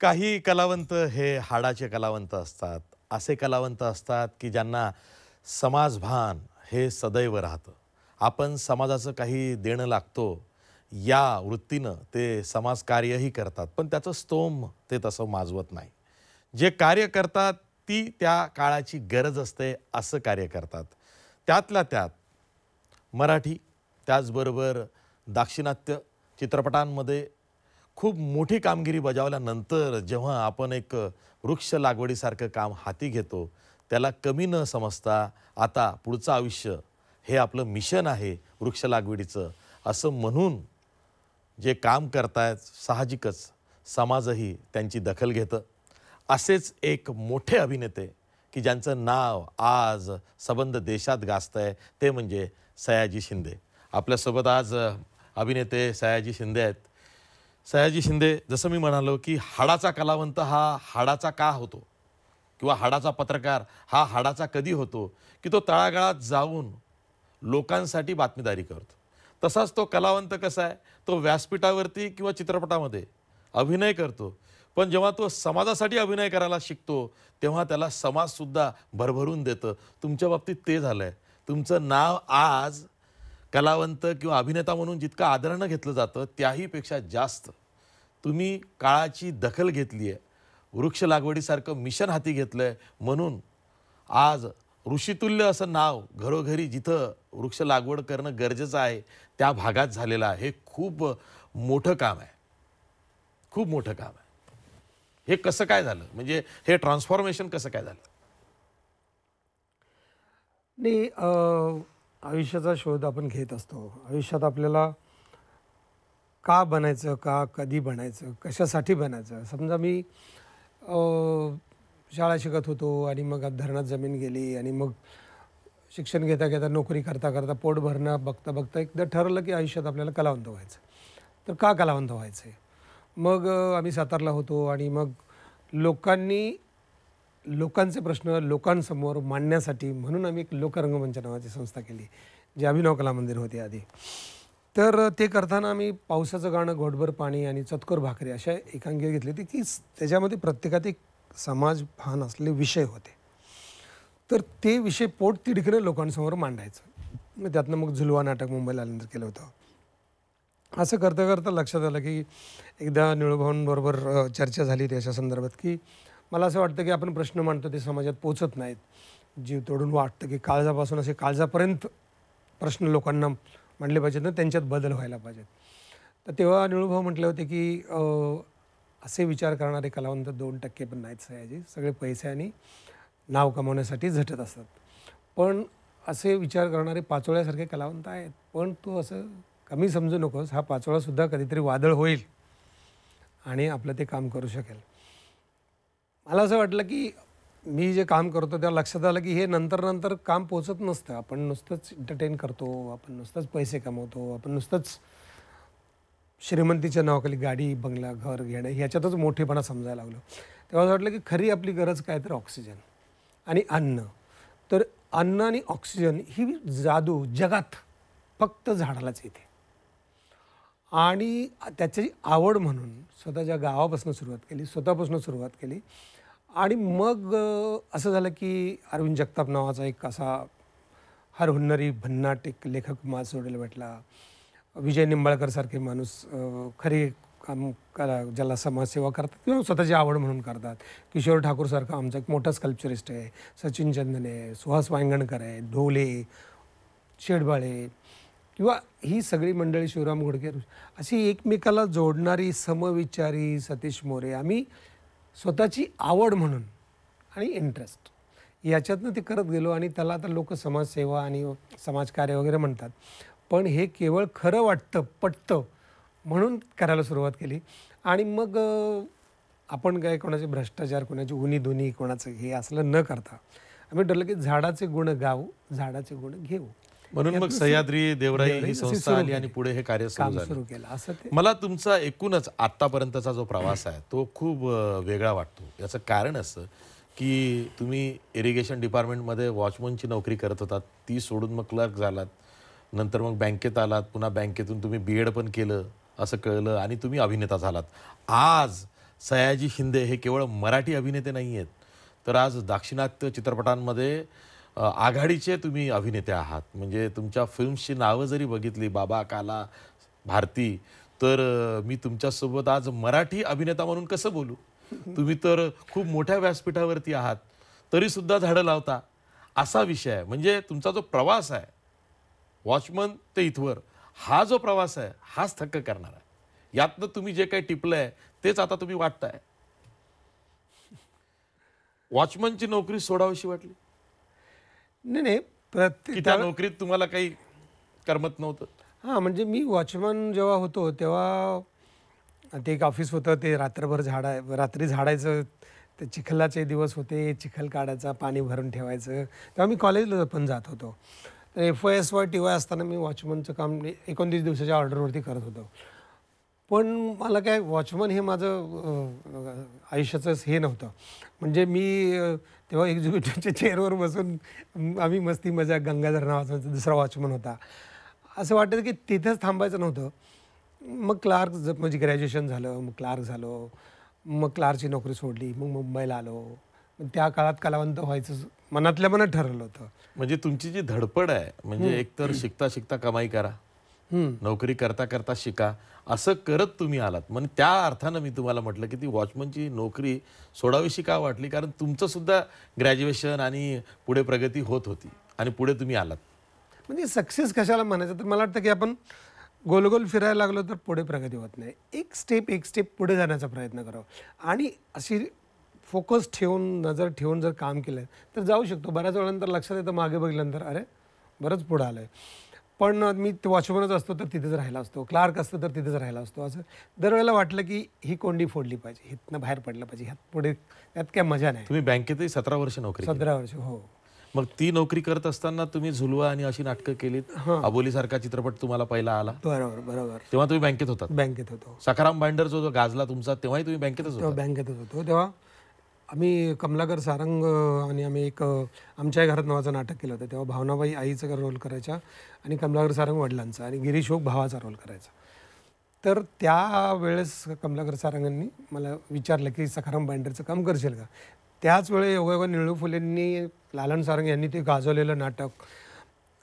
काही कलावंत हे हाडाचे कलावंत असतात असे कलावंत असतात की ज्यांना समाजभान हे सदैव राहतं आपण समाजाचं काही देणं लागतो या वृत्तीनं ते समाजकार्यही करतात पण त्याचं स्तोम ते तसं माजवत नाही जे कार्य करतात ती त्या काळाची गरज असते असं कार्य करतात त्यातल्या त्यात मराठी त्याचबरोबर दाक्षिणात्य चित्रपटांमध्ये खूप मोठी कामगिरी बजावल्यानंतर जेव्हा आपण एक वृक्ष लागवडीसारखं काम हाती घेतो त्याला कमी न समजता आता पुढचं आयुष्य हे आपलं मिशन आहे वृक्ष लागवडीचं असं म्हणून जे काम करतायत साहजिकच समाजही त्यांची दखल घेतं असेच एक मोठे अभिनेते की ज्यांचं नाव आज सबंध देशात गाजतं आहे ते म्हणजे सयाजी शिंदे आपल्यासोबत आज अभिनेते सयाजी शिंदे आहेत सयाजी शिंदे जसं मी म्हणालो की हाडाचा कलावंत हा हाडाचा का होतो किंवा हाडाचा पत्रकार हा हाडाचा कधी होतो की तो तळागाळात जाऊन लोकांसाठी बातमीदारी करतो तसाच तो कलावंत कसा आहे तो व्यासपीठावरती किंवा चित्रपटामध्ये अभिनय करतो पण जेव्हा तो समाजासाठी अभिनय करायला शिकतो तेव्हा त्याला समाजसुद्धा भरभरून देतं तुमच्या बाबतीत ते झालं आहे तुमचं नाव आज कलावंत किंवा अभिनेता म्हणून जितकं आदरणं घेतलं जातं त्याहीपेक्षा जास्त तुम्ही काळाची दखल घेतली आहे वृक्ष लागवडीसारखं मिशन हाती घेतलं आहे म्हणून आज ऋषितुल्य असं नाव घरोघरी जिथं वृक्ष लागवड करणं गरजेचं आहे त्या भागात झालेलं आहे हे खूप मोठं काम आहे खूप मोठं काम आहे हे कसं काय झालं म्हणजे हे ट्रान्सफॉर्मेशन कसं काय झालं नाही आयुष्याचा शोध आपण घेत असतो आयुष्यात आपल्याला का बनायचं का कधी बनायचं कशासाठी बनायचं समजा मी शाळा शिकत होतो आणि मग धरणात जमीन गेली आणि मग शिक्षण घेता घेता नोकरी करता करता पोट भरणं बघता बघता एकदा ठरलं की आयुष्यात आपल्याला कलावंत व्हायचं तर का कलावंत व्हायचं मग आम्ही सातारला होतो आणि मग लोकांनी लोकांचे प्रश्न लोकांसमोर मांडण्यासाठी म्हणून आम्ही एक लोकरंगमंच नावाची संस्था केली जे अभिनव कला मंदिर होते आधी तर ते करताना आम्ही पावसाचं गाणं घोटभर पाणी आणि चतकोर भाकरी अशा एकांगी घेतली होती की त्याच्यामध्ये प्रत्येकात एक समाज भान असलेले विषय होते तर ते विषय पोट तिडकीनं लोकांसमोर मांडायचं मग त्यातनं मग झुलवा नाटक मुंबईला आल्यानंतर केलं होतं असं करता करता लक्षात आलं की एकदा निळूभाऊंबरोबर चर्चा झाली त्याच्या संदर्भात की मला असं वाटतं की आपण प्रश्न मांडतो ते समाजात पोचत नाहीत जीव तोडून वाटतं की काळजापासून असे काळजापर्यंत प्रश्न लोकांना मांडले पाहिजेत ना त्यांच्यात बदल व्हायला पाहिजेत तर तेव्हा निळूभाऊ म्हटले होते की असे विचार करणारे कलावंत दोन टक्के पण नाहीत सयाजी सगळे पैसे आणि नाव कमावण्यासाठी झटत असतात पण असे विचार करणारे पाचोळ्यासारखे कलावंत आहेत पण तो असं कमी समजू नकोस हा पाचोळासुद्धा कधीतरी वादळ होईल आणि आपलं ते काम करू शकेल मला असं वाटलं की मी जे काम करतो तेव्हा लक्षात आलं की हे नंतर नंतर काम पोचत नसतं आपण नुसतंच एंटरटेन करतो आपण नुसतंच पैसे कमवतो आपण नुसतंच श्रीमंतीच्या नावाखाली गाडी बंगला घर घेणं ह्याच्यातच मोठेपणा समजायला लागलो तेव्हा असं वाटलं की खरी आपली गरज काय तर ऑक्सिजन आणि अन्न तर अन्न आणि ऑक्सिजन ही जादू जगात फक्त झाडालाच येते आणि त्याची आवड म्हणून स्वतःच्या गावापासून सुरुवात केली स्वतःपासून सुरुवात केली आणि मग असं झालं की अरविंद जगताप नावाचा एक असा हरहुन्नरी भन्नाट एक लेखक माझ सोडायला भेटला विजय निंबाळकर सारखे माणूस खरे काम करा ज्याला समाजसेवा करतात किंवा स्वतःची आवड म्हणून करतात किशोर ठाकूरसारखा आमचा एक मोठा स्कल्पचरिस्ट आहे सचिन चंदन आहे सुहास वांगणकर आहे ढोले शेडबाळे किंवा ही सगळी मंडळी शिवराम घोडके अशी एकमेकाला जोडणारी समविचारी सतीश मोरे आम्ही स्वतःची आवड म्हणून आणि इंटरेस्ट याच्यातनं ते करत गेलो आणि त्याला आता लोक समाजसेवा आणि समाजकार्य वगैरे म्हणतात पण हे केवळ खरं वाटतं पटतं म्हणून करायला सुरुवात केली आणि मग आपण काय कोणाचे भ्रष्टाचार कोणाची उनी दोन्ही कोणाचं हे असलं न करता आम्ही ठरलं की झाडाचे गुण गाऊ झाडाचे गुण घेऊ म्हणून मग सह्याद्री देवराई ही संस्था आली आणि पुढे हे कार्य सुरू झालं मला तुमचा एकूणच आतापर्यंतचा जो प्रवास आहे तो खूप वेगळा वाटतो याचं कारण असं की तुम्ही इरिगेशन डिपार्टमेंटमध्ये वॉचमनची नोकरी करत होतात ती सोडून मग क्लर्क झालात नंतर मग बँकेत आलात पुन्हा बँकेतून तुम्ही बी एड पण केलं असं कळलं आणि तुम्ही अभिनेता झालात आज सयाजी शिंदे हे केवळ मराठी अभिनेते नाही आहेत तर आज दाक्षिणात्य चित्रपटांमध्ये आघाडीचे तुम्ही अभिनेते आहात म्हणजे तुमच्या फिल्म्सची नावं जरी बघितली बाबा काला भारती तर मी तुमच्यासोबत आज मराठी अभिनेता म्हणून कसं बोलू तुम्ही तर खूप मोठ्या व्यासपीठावरती आहात तरी सुद्धा झाडं लावता असा विषय आहे म्हणजे तुमचा जो प्रवास आहे वॉचमन ते इथवर हा जो प्रवास आहे हाच थक्क करणार आहे यातनं तुम्ही जे काही टिपलंय तेच आता तुम्ही वाटताय वॉचमनची नोकरी सोडावीशी वाटली नाही नाही प्रत्येक त्या नोकरीत तुम्हाला काही करमत नव्हतं हां म्हणजे मी वॉचमन जेव्हा होतो तेव्हा ते एक ऑफिस होतं ते रात्रभर झाडाय रात्री झाडायचं ते चिखलाचे दिवस होते चिखल काढायचा पाणी भरून ठेवायचं तेव्हा मी कॉलेजला पण जात होतो तर F Y S Y T Y असताना मी वॉचमनचं काम एकोणतीस दिवसाच्या ऑर्डरवरती करत होतो पण मला काय वॉचमन हे माझं आयुष्याचंच हे नव्हतं म्हणजे मी तेव्हा एक्झिक्युटिव्हच्या चेअरवर बसून आम्ही मस्ती मजा गंगाधर नावाचा दुसरा वॉचमन होता असं वाटतं की तिथंच थांबायचं नव्हतं मग क्लार्क म्हणजे ग्रॅज्युएशन झालं मग क्लार्क झालो मग क्लार्कची नोकरी सोडली मग मुंबईला आलो त्या काळात कलावंत व्हायचं मनातल्या मनात ठरवलं होतं म्हणजे तुमची जी धडपड आहे म्हणजे एकतर शिकता शिकता कमाई करा नोकरी करता करता शिका असं करत तुम्ही आलात म्हणजे त्या अर्थानं मी तुम्हाला म्हटलं की ती वॉचमनची नोकरी सोडावीशी का वाटली कारण तुमचं सुद्धा ग्रॅज्युएशन आणि पुढे प्रगती होत होती आणि पुढे तुम्ही आलात म्हणजे सक्सेस कशाला म्हणायचं तर मला वाटतं की आपण गोलगोल फिरायला लागलो तर पुढे प्रगती होत नाही एक स्टेप एक स्टेप पुढे जाण्याचा प्रयत्न करावा आणि अशी फोकस ठेवून नजर ठेवून जर काम केलं तर जाऊ शकतो बऱ्याच वेळानंतर लक्षात येतं मागे बघितल्यानंतर अरे बरंच पुढं आलं आहे पण मी वॉचमनच असतो तर तिथेच राहिला असतो क्लार्क असतो तर तिथेच राहिला असतो असं दरवेळेला वाटलं की ही कोंडी फोडली पाहिजे हिथनं बाहेर पडलं पाहिजे ह्यात पुढे यात काय मजा नाही तुम्ही बँकेतही सतरा वर्ष नोकरी सतरा वर्ष हो मग ती नोकरी करत असताना तुम्ही झुलवा आणि अशी नाटकं केलीत अबोलीसारखा चित्रपट तुम्हाला पहिला आला बरोबर बरोबर तेव्हा तुम्ही बँकेत होता बँकेत होतो सखाराम भांडर जो गाजला तुमचा तेव्हाही तुम्ही बँकेतच होता बँकेतच होतो तेव्हा आम्ही कमलाकर सारंग आणि आम्ही एक आमच्या घरात नावाचं नाटक केलं होतं तेव्हा भावनाबाई आईचं रोल करायचा आणि कमलाकर सारंग वडिलांचा आणि गिरीश होक भावाचा रोल करायचा तर त्या वेळेस कमलाकर सारंगांनी मला विचारलं की सखाराम बाइंडरचं काम करशील का त्याच वेळी योगायोगा निळू फुलेंनी लालन सारंग यांनी ते गाजवलेलं नाटक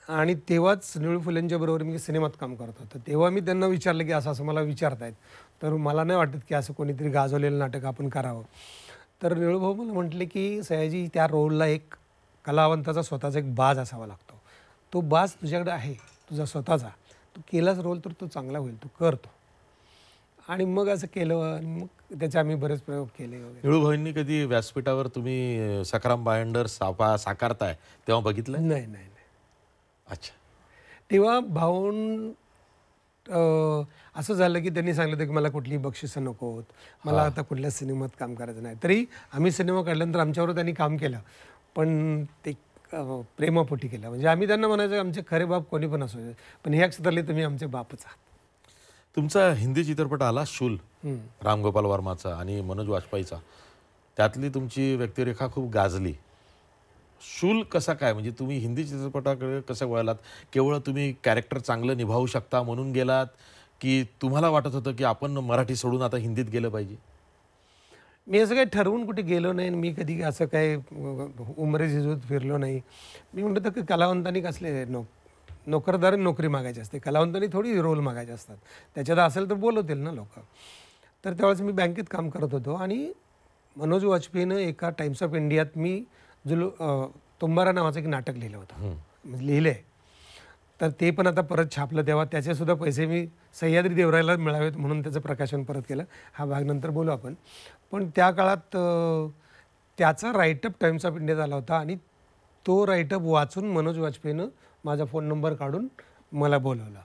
आणि तेव्हाच निळू फुलेंच्या बरोबर मी सिनेमात काम करत होतो तेव्हा मी त्यांना विचारलं की असं असं मला विचारतायत तर मला नाही वाटत की असं कोणीतरी गाजवलेलं नाटक आपण करावं तर वेळूभाऊ मला म्हटले की सयाजी त्या रोलला एक कलावंताचा स्वतःचा एक बाज असावा लागतो तो बाज तुझ्याकडे आहे तुझा स्वतःचा तू केलाच रोल तर तो चांगला होईल तू करतो आणि मग असं केलं आणि मग त्याचे आम्ही बरेच प्रयोग केले वेळूभाऊंनी कधी व्यासपीठावर तुम्ही सखराम बायंडर सापा साकारताय तेव्हा बघितलं नाही नाही नाही अच्छा तेव्हा भाऊन असं झालं की त्यांनी सांगितलं की मला कुठली बक्षिसं नको होत मला आता कुठल्या सिनेमात काम करायचं नाही तरी आम्ही सिनेमा काढल्यानंतर आमच्यावर त्यांनी काम केलं पण ते प्रेमापोटी केलं म्हणजे आम्ही त्यांना म्हणायचं आमचे खरे बाप कोणी पण असू पण ह्या क्षेत्रातले तुम्ही आमचे बापच आहात तुमचा हिंदी चित्रपट आला शूल रामगोपाल वर्माचा आणि मनोज वाजपेयीचा त्यातली तुमची व्यक्तिरेखा खूप गाजली शूल कसा काय म्हणजे तुम्ही हिंदी चित्रपटाकडे कसं वळलात केवळ तुम्ही कॅरेक्टर चांगलं निभावू शकता म्हणून गेलात की तुम्हाला वाटत होतं की आपण मराठी सोडून आता हिंदीत गेलं पाहिजे मी असं काही ठरवून कुठे गेलो नाही मी कधी असं काही उमरे झिजूत फिरलो नाही मी म्हणतो की कलावंतांनी कसले नो नोकरदार नोकरी मागायची असते कलावंतांनी थोडी रोल मागायचे असतात त्याच्यात असेल तर बोलवतील ना लोक तर त्यावेळेस मी बँकेत काम करत होतो आणि मनोज वाजपेयीनं एका टाइम्स ऑफ इंडियात मी जुलू तुंबारा नावाचं एक नाटक लिहिलं होतं म्हणजे लिहिलं आहे तर ते पण आता परत छापलं तेव्हा त्याचेसुद्धा पैसे मी सह्याद्री देवरायला मिळावेत म्हणून त्याचं प्रकाशन परत केलं हा भाग नंतर बोलू आपण पण त्या काळात त्याचा राईटअप टाईम्स ऑफ इंडिया झाला होता आणि तो राईटअप वाचून मनोज वाजपेयीनं माझा फोन नंबर काढून मला बोलवला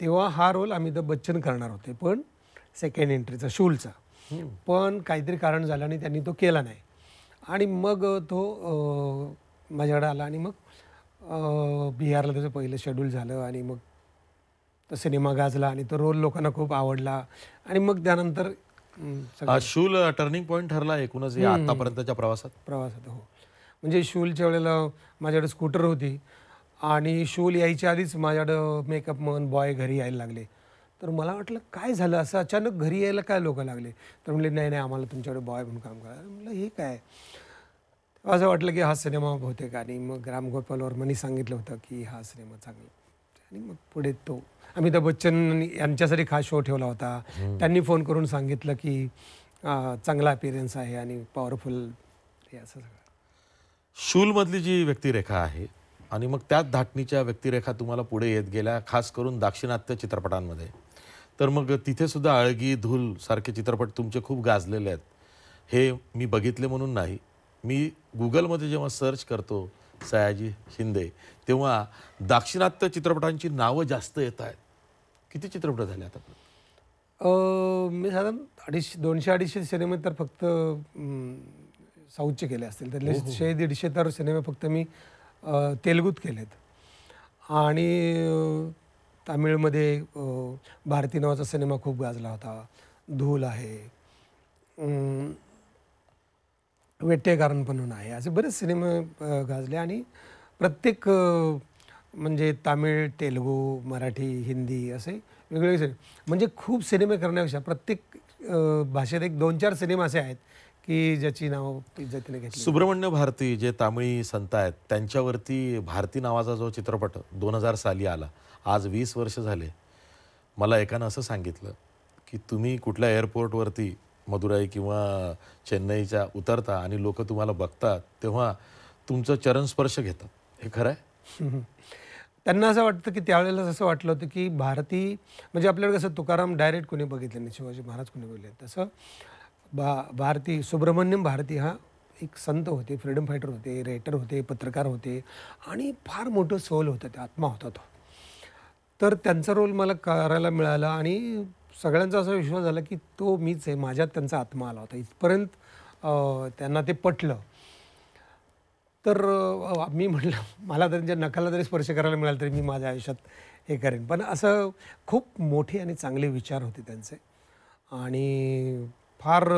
तेव्हा हा रोल आम्ही अमिताभ बच्चन करणार होते पण सेकंड एंट्रीचा शूलचा पण काहीतरी कारण झालं आणि त्यांनी तो केला नाही आणि मग तो माझ्याकडे आला आणि मग बिहारला त्याचं पहिलं शेड्यूल झालं आणि मग तो सिनेमा गाजला आणि तो रोल लोकांना खूप आवडला आणि मग त्यानंतर शूल टर्निंग पॉईंट ठरला एकूणच या आतापर्यंतच्या प्रवासात प्रवासात हो म्हणजे शूलच्या वेळेला माझ्याकडे स्कूटर होती आणि शूल यायच्या आधीच माझ्याकडं मेकअप म्हणून बॉय घरी यायला लागले तर मला वाटलं काय झालं असं अचानक घरी यायला काय लोक लागले तर म्हणले नाही नाही आम्हाला तुमच्याकडे बॉय म्हणून काम करा म्हटलं हे काय असं वाटलं की हा सिनेमा का आणि मग राम गोपाल वर्मानी सांगितलं होतं की हा सिनेमा चांगला आणि मग पुढे तो अमिताभ बच्चन यांच्यासाठी खास शो ठेवला होता त्यांनी फोन करून सांगितलं की चांगला अपिरियन्स आहे आणि पॉवरफुल हे असं सगळं शूलमधली जी व्यक्तिरेखा आहे आणि मग त्याच धाटणीच्या व्यक्तिरेखा तुम्हाला पुढे येत गेल्या खास करून दाक्षिणात्य चित्रपटांमध्ये तर मग तिथे सुद्धा आळगी धूल सारखे चित्रपट तुमचे खूप गाजलेले आहेत हे मी बघितले म्हणून नाही मी गुगलमध्ये जेव्हा सर्च करतो सयाजी शिंदे तेव्हा दाक्षिणात्य चित्रपटांची नावं जास्त येत आहेत किती चित्रपट झाले आता मी साधारण अडीचशे दोनशे अडीचशे सिनेमे तर फक्त साऊथचे केले असतील त्यातले शे दीडशे तर सिनेमे फक्त मी तेलगूत केलेत आणि तामिळमध्ये भारती नावाचा सिनेमा खूप गाजला होता धूल आहे वेट्टेकारण पण म्हणून आहे असे बरेच सिनेमे गाजले आणि प्रत्येक म्हणजे तामिळ तेलगू मराठी हिंदी असे वेगवेगळे सिने म्हणजे खूप सिनेमे करण्यापेक्षा प्रत्येक भाषेत एक दोन चार सिनेमा असे आहेत की ज्याची नाव जतीने घेतली सुब्रमण्य भारती जे तामिळी संत आहेत त्यांच्यावरती भारती नावाचा जो चित्रपट दोन हजार साली आला आज वीस वर्ष झाले मला एकानं असं सांगितलं की तुम्ही कुठल्या एअरपोर्टवरती मदुराई किंवा चेन्नईच्या उतरता आणि लोक तुम्हाला बघतात तेव्हा तुमचं चरणस्पर्श घेतात हे खरं आहे त्यांना असं वाटतं की त्यावेळेला असं वाटलं होतं की भारती म्हणजे आपल्याकडे कसं तुकाराम डायरेक्ट कोणी बघितलं नाही शिवाजी महाराज कोणी बघितले तसं बा भारती सुब्रमण्यम भारती हा एक संत होते फ्रीडम फायटर होते रायटर होते पत्रकार होते आणि फार मोठं सोल होतं ते आत्मा होता तो तर त्यांचा रोल मला करायला मिळाला आणि सगळ्यांचा असा विश्वास झाला की तो मीच आहे माझ्यात त्यांचा आत्मा आला होता इथपर्यंत त्यांना ते पटलं तर मी म्हटलं मला त्यांच्या नकाला जरी स्पर्श करायला मिळाला तरी मी माझ्या आयुष्यात हे करेन पण असं खूप मोठे आणि चांगले विचार होते त्यांचे आणि फार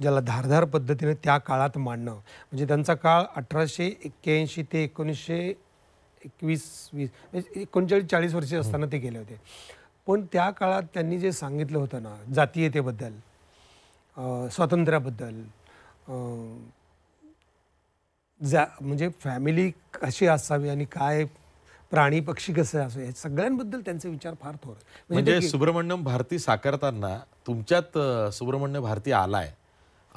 ज्याला धारधार पद्धतीने त्या काळात मांडणं म्हणजे त्यांचा काळ अठराशे एक्क्याऐंशी ते एकोणीसशे एकवीस वीस म्हणजे एकोणचाळीस चाळीस वर्षे असताना ते गेले होते पण त्या काळात त्यांनी जे सांगितलं होतं ना जातीयतेबद्दल स्वातंत्र्याबद्दल जा म्हणजे फॅमिली कशी असावी आणि काय प्राणी पक्षी कसे असावे या सगळ्यांबद्दल त्यांचे विचार फार थोर म्हणजे, म्हणजे सुब्रमण्यम भारती साकारताना तुमच्यात सुब्रमण्यम भारती आलाय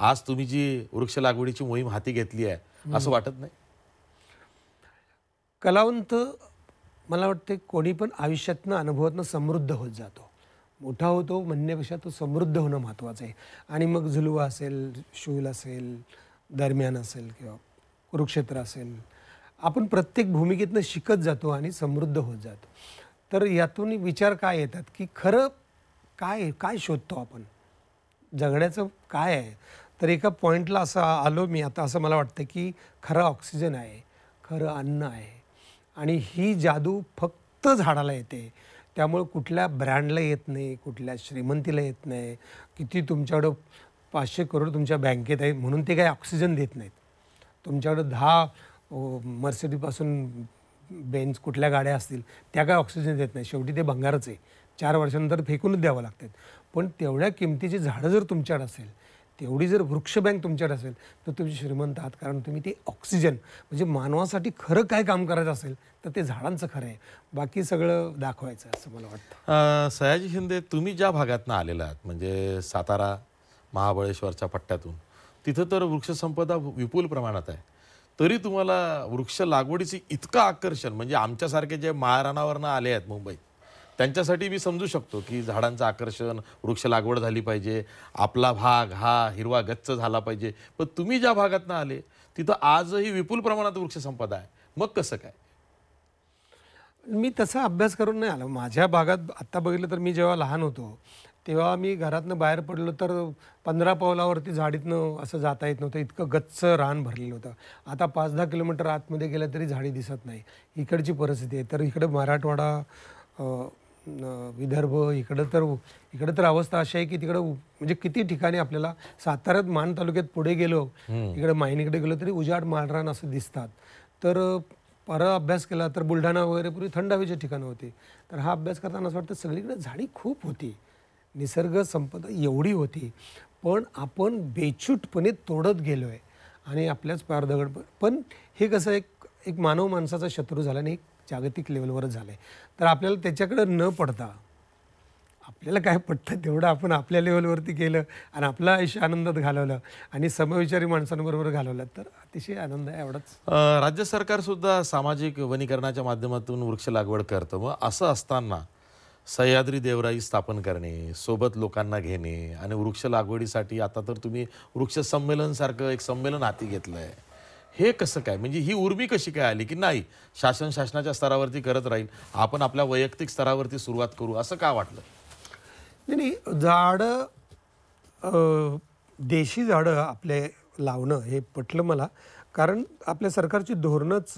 आज तुम्ही जी वृक्ष लागवडीची मोहीम हाती घेतली आहे असं वाटत नाही कलावंत मला वाटते कोणी पण आयुष्यातनं अनुभवातनं समृद्ध होत जातो मोठा होतो म्हणण्यापेक्षा तो समृद्ध होणं महत्त्वाचं आहे आणि मग झुलवा असेल शूल असेल दरम्यान असेल किंवा कुरुक्षेत्र असेल आपण प्रत्येक भूमिकेतनं शिकत जातो आणि समृद्ध होत जातो तर यातून विचार काय येतात की खरं काय काय शोधतो आपण जगण्याचं काय आहे तर एका पॉईंटला असं आलो मी आता असं मला वाटतं की खरं ऑक्सिजन आहे खरं अन्न आहे आणि ही जादू फक्त झाडाला येते त्यामुळं कुठल्या ब्रँडला येत नाही कुठल्या श्रीमंतीला येत नाही किती तुमच्याकडं पाचशे करोड तुमच्या बँकेत आहे म्हणून ते काही ऑक्सिजन देत नाहीत तुमच्याकडं दहा मर्सिडीपासून बेंच कुठल्या गाड्या असतील त्या काय ऑक्सिजन देत नाही शेवटी ते भंगारच आहे चार वर्षानंतर फेकूनच द्यावं लागतात पण तेवढ्या किमतीची झाडं जर तुमच्याकडे असेल तेवढी जर वृक्ष बँक तुमच्याकडे असेल तर तुम्ही श्रीमंत आहात कारण तुम्ही ते ऑक्सिजन म्हणजे मानवासाठी खरं काय काम करायचं असेल तर ते झाडांचं खरं आहे बाकी सगळं दाखवायचं असं मला वाटतं सयाजी शिंदे तुम्ही ज्या भागातनं आलेला आहात म्हणजे सातारा महाबळेश्वरच्या पट्ट्यातून तिथं तर वृक्षसंपदा विपुल प्रमाणात आहे तरी तुम्हाला वृक्ष लागवडीचं इतकं आकर्षण म्हणजे आमच्यासारखे जे महाराणावरनं आले आहेत मुंबईत त्यांच्यासाठी मी समजू शकतो की झाडांचं आकर्षण वृक्ष लागवड झाली पाहिजे आपला भाग हा हिरवा गच्च झाला पाहिजे पण तुम्ही ज्या भागातनं आले तिथं आजही विपुल प्रमाणात वृक्षसंपदा आहे मग कसं काय मी तसा अभ्यास करून नाही आलो माझ्या भागात आत्ता बघितलं तर मी जेव्हा लहान होतो तेव्हा मी घरातनं बाहेर पडलो तर पंधरा पावलावरती झाडीतनं असं जाता येत नव्हतं इतकं गच्च रान भरलेलं होतं आता पाच दहा किलोमीटर आतमध्ये गेलं तरी झाडी दिसत नाही इकडची परिस्थिती आहे तर इकडं मराठवाडा विदर्भ इकडं तर इकडं तर अवस्था अशी आहे की तिकडं म्हणजे किती ठिकाणी आपल्याला साताऱ्यात मान तालुक्यात पुढे गेलो इकडे माहिनीकडे गेलो तरी उजाड माळरान असं दिसतात तर परा अभ्यास केला तर बुलढाणा वगैरे पूर्वी थंड हवेचे ठिकाणं होते तर हा अभ्यास करताना असं वाटतं सगळीकडे झाडी खूप होती निसर्ग संपदा एवढी होती पण आपण बेछूटपणे तोडत गेलो आहे आणि आपल्याच दगड पण हे कसं एक एक मानव माणसाचा शत्रू झाला आणि एक जागतिक लेवलवर झालं आहे तर आपल्याला त्याच्याकडं न पडता आपल्याला काय पडतं तेवढं आपण आपल्या लेवलवरती केलं आणि आपलं आयुष्य आनंदात घालवलं आणि समविचारी माणसांबरोबर घालवलं तर अतिशय आनंद आहे एवढंच राज्य सरकारसुद्धा सामाजिक वनीकरणाच्या माध्यमातून वृक्ष लागवड करतं मग असं असताना सह्याद्री देवराई स्थापन करणे सोबत लोकांना घेणे आणि वृक्ष लागवडीसाठी आता तर तुम्ही वृक्ष संमेलनसारखं एक संमेलन हाती घेतलं आहे हे कसं काय म्हणजे ही उर्मी कशी काय आली की नाही शासन शासनाच्या स्तरावरती करत राहील आपण आपल्या वैयक्तिक स्तरावरती सुरुवात करू असं का वाटलं नाही झाडं देशी झाडं आपले लावणं हे पटलं मला कारण आपल्या सरकारची धोरणंच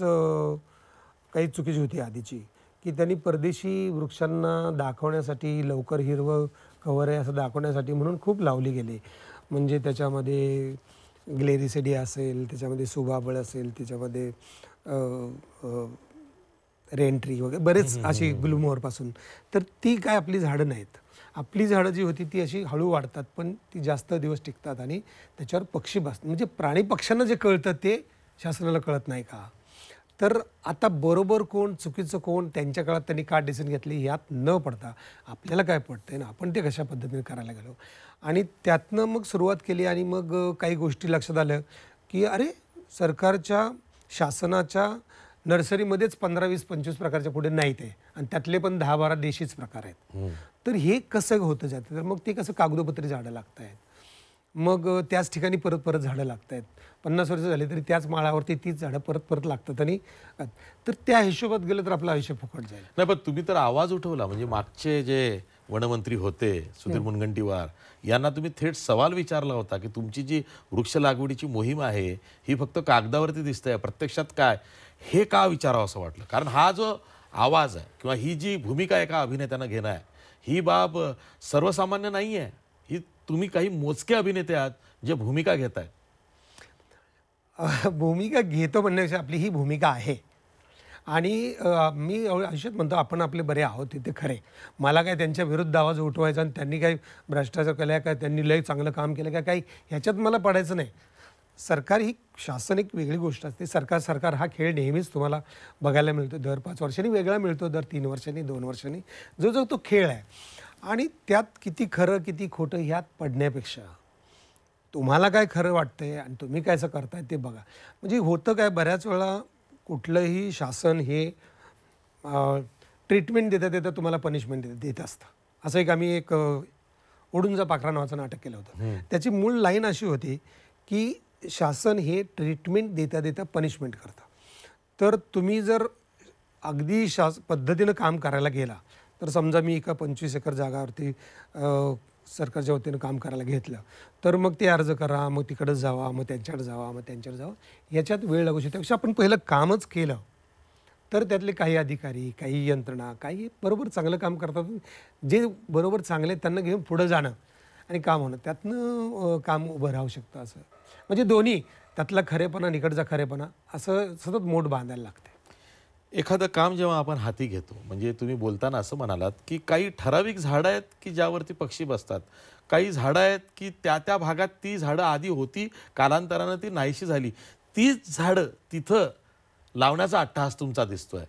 काही चुकीची होती आधीची की त्यांनी परदेशी वृक्षांना दाखवण्यासाठी लवकर हिरवं कवर आहे असं दाखवण्यासाठी म्हणून खूप लावली गेली म्हणजे त्याच्यामध्ये सिडी असेल त्याच्यामध्ये सुभाबळ असेल त्याच्यामध्ये रेंट्री वगैरे बरेच अशी ग्लुमोहरपासून तर ती काय आपली झाडं नाहीत आपली झाडं जी होती ती अशी हळू वाढतात पण ती जास्त दिवस टिकतात आणि त्याच्यावर पक्षी बसतात म्हणजे प्राणी पक्ष्यांना जे कळतं ते शासनाला कळत नाही का तर आता बरोबर कोण चुकीचं कोण त्यांच्या काळात त्यांनी का डिसिजन घेतली यात न पडता आपल्याला काय पडतंय ना आपण ते कशा पद्धतीने करायला गेलो आणि त्यातनं मग सुरुवात केली आणि मग काही गोष्टी लक्षात आल्या की अरे सरकारच्या शासनाच्या नर्सरीमध्येच पंधरा वीस पंचवीस प्रकारच्या पुढे नाहीत आहे आणि त्यातले पण दहा बारा देशीच प्रकार आहेत तर हे कसं होतं जातं तर मग ते कसं कागदोपत्री झाडं लागत आहेत मग त्याच ठिकाणी परत परत झाडं लागत आहेत पन्नास वर्ष झाले तरी त्याच माळावरती तीच झाडं परत परत लागतात आणि तर त्या हिशोबात गेलं तर आपलं आयुष्य फुकट जाईल नाही पण तुम्ही तर आवाज उठवला म्हणजे मागचे जे वनमंत्री होते सुधीर मुनगंटीवार यांना तुम्ही थेट सवाल विचारला होता की तुमची जी वृक्ष लागवडीची मोहीम आहे ही फक्त कागदावरती आहे प्रत्यक्षात काय हे का विचारावं असं वाटलं कारण हा जो आवाज आहे किंवा ही जी भूमिका एका अभिनेत्यानं घेणं आहे ही बाब सर्वसामान्य नाही आहे ही तुम्ही काही मोजके अभिनेते आहात जे भूमिका घेत आहेत भूमिका घेतो म्हणण्याची आपली ही भूमिका आहे आणि मी आयुष्यात म्हणतो आपण आपले बरे आहोत तिथे खरे मला काय त्यांच्या विरुद्ध आवाज उठवायचा आणि त्यांनी काही भ्रष्टाचार केला काय त्यांनी लय चांगलं काम केलं का काही ह्याच्यात मला पडायचं नाही सरकार ही शासन एक वेगळी गोष्ट असते सरकार सरकार हा खेळ नेहमीच तुम्हाला बघायला मिळतो दर पाच वर्षांनी वेगळा मिळतो दर तीन वर्षांनी दोन वर्षांनी जो जो तो खेळ आहे आणि त्यात किती खरं किती खोटं ह्यात पडण्यापेक्षा तुम्हाला काय खरं वाटतंय आणि तुम्ही काय असं करताय ते बघा म्हणजे होतं काय बऱ्याच वेळा कुठलंही शासन हे ट्रीटमेंट देता देता तुम्हाला पनिशमेंट देत देत असतं असं एक आम्ही एक ओढूनचा पाखरा नावाचं नाटक केलं होतं त्याची मूळ लाईन अशी होती की शासन हे ट्रीटमेंट देता देता पनिशमेंट करतं तर तुम्ही जर अगदी शास पद्धतीनं काम करायला गेला तर समजा मी एका पंचवीस एकर जागावरती सरकारच्या वतीनं काम करायला घेतलं तर मग ते अर्ज करा मग तिकडंच जावा मग त्यांच्याकडे जावा मग त्यांच्याकडे जावा याच्यात वेळ लागू शकतो त्यापेक्षा आपण पहिलं कामच केलं तर त्यातले काही अधिकारी काही यंत्रणा काही बरोबर चांगलं काम करतात जे बरोबर चांगले त्यांना घेऊन पुढं जाणं आणि काम होणं त्यातनं काम उभं राहू शकतं असं म्हणजे दोन्ही त्यातला खरेपणा निकडचा खरेपणा असं सतत मोठ बांधायला लागते एखादं काम जेव्हा आपण हाती घेतो म्हणजे तुम्ही बोलताना असं म्हणालात की काही ठराविक झाडं आहेत की ज्यावरती पक्षी बसतात काही झाडं आहेत की त्या त्या भागात ती झाडं आधी होती कालांतरानं ती नाहीशी झाली तीच झाडं तिथं लावण्याचा अट्टहास तुमचा दिसतो आहे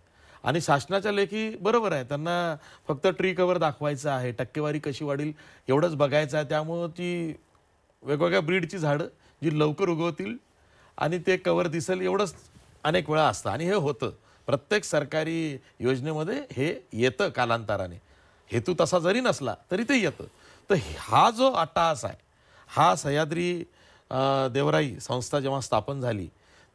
आणि शासनाच्या लेखी बरोबर आहे त्यांना फक्त ट्री कवर दाखवायचं आहे टक्केवारी कशी वाढील एवढंच बघायचं आहे त्यामुळं ती वेगवेगळ्या ब्रीडची झाडं जी लवकर उगवतील आणि ते कवर दिसेल एवढंच अनेक वेळा असतं आणि हे होतं प्रत्येक सरकारी योजनेमध्ये हे येतं कालांतराने हेतू तसा जरी नसला तरी ते येतं तर हा जो अटास आहे हा सह्याद्री देवराई संस्था जेव्हा स्थापन झाली